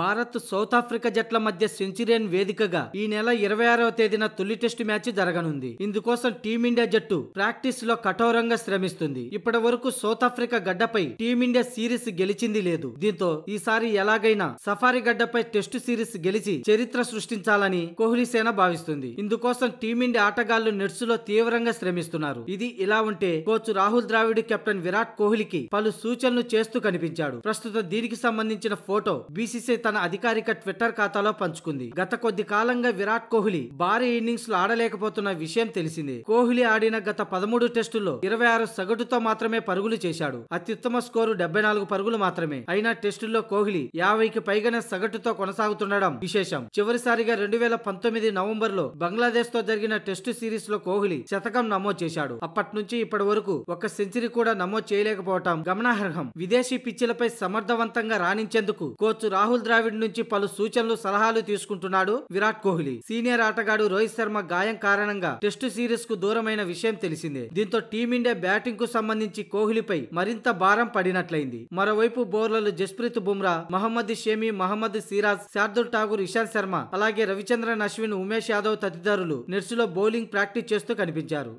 Bharat south Africa జట్ల మధ్య Centurion వేదికగా ఈ నెల ఇరవై ఆరవ తేదీన తొలి టెస్ట్ మ్యాచ్ జరగనుంది ఇందుకోసం టీమిండియా జట్టు ప్రాక్టీస్ లో కఠోరంగా శ్రమిస్తుంది ఇప్పటి వరకు సౌత్ ఆఫ్రికా గడ్డపై టీమిండియా సిరీస్ గెలిచింది లేదు దీంతో ఈసారి ఎలాగైనా సఫారీ గడ్డపై టెస్ట్ సిరీస్ గెలిచి చరిత్ర సృష్టించాలని కోహ్లీ సేన భావిస్తుంది ఇందుకోసం టీమిండియా ఆటగాళ్లు నెట్స్ లో తీవ్రంగా శ్రమిస్తున్నారు ఇది ఇలా ఉంటే కోచ్ రాహుల్ ద్రావిడ్ కెప్టెన్ విరాట్ కోహ్లీకి పలు సూచనలు చేస్తూ కనిపించాడు ప్రస్తుతం దీనికి సంబంధించిన ఫోటో బీసీసీ తన అధికారిక ట్విట్టర్ ఖాతాలో పంచుకుంది గత కొద్ది కాలంగా విరాట్ కోహ్లీ భారీ ఇన్నింగ్స్ లో ఆడలేకపోతున్న విషయం తెలిసింది కోహ్లీ ఆడిన గత పదమూడు టెస్టుల్లో ఇరవై ఆరు సగటుతో మాత్రమే పరుగులు చేశాడు అత్యుత్తమ స్కోరు డెబ్బై నాలుగు పరుగులు మాత్రమే అయినా టెస్టుల్లో కోహ్లీ యాభైకి పైగానే సగటుతో కొనసాగుతుండడం విశేషం చివరిసారిగా రెండు వేల పంతొమ్మిది నవంబర్ లో బంగ్లాదేశ్ తో జరిగిన టెస్టు సిరీస్ లో కోహ్లీ శతకం నమోదు చేశాడు అప్పటి నుంచి ఇప్పటి వరకు ఒక సెంచరీ కూడా నమోదు చేయలేకపోవటం గమనార్హం విదేశీ పిచ్చిలపై సమర్థవంతంగా రాణించేందుకు కోచ్ రాహుల్ ద్రా ద్రావిడ్ నుంచి పలు సూచనలు సలహాలు తీసుకుంటున్నాడు విరాట్ కోహ్లీ సీనియర్ ఆటగాడు రోహిత్ శర్మ గాయం కారణంగా టెస్టు సిరీస్ కు దూరమైన విషయం తెలిసిందే దీంతో టీమిండియా బ్యాటింగ్ కు సంబంధించి కోహ్లీపై మరింత భారం పడినట్లయింది మరోవైపు బౌలర్లు జస్ప్రీత్ బుమ్రా మహమ్మద్ షేమి మహమ్మద్ సిరాజ్ శార్దుల్ ఠాగూర్ ఇషాంత్ శర్మ అలాగే రవిచంద్రన్ అశ్విన్ ఉమేష్ యాదవ్ తదితరులు నెట్స్లో బౌలింగ్ ప్రాక్టీస్ చేస్తూ కనిపించారు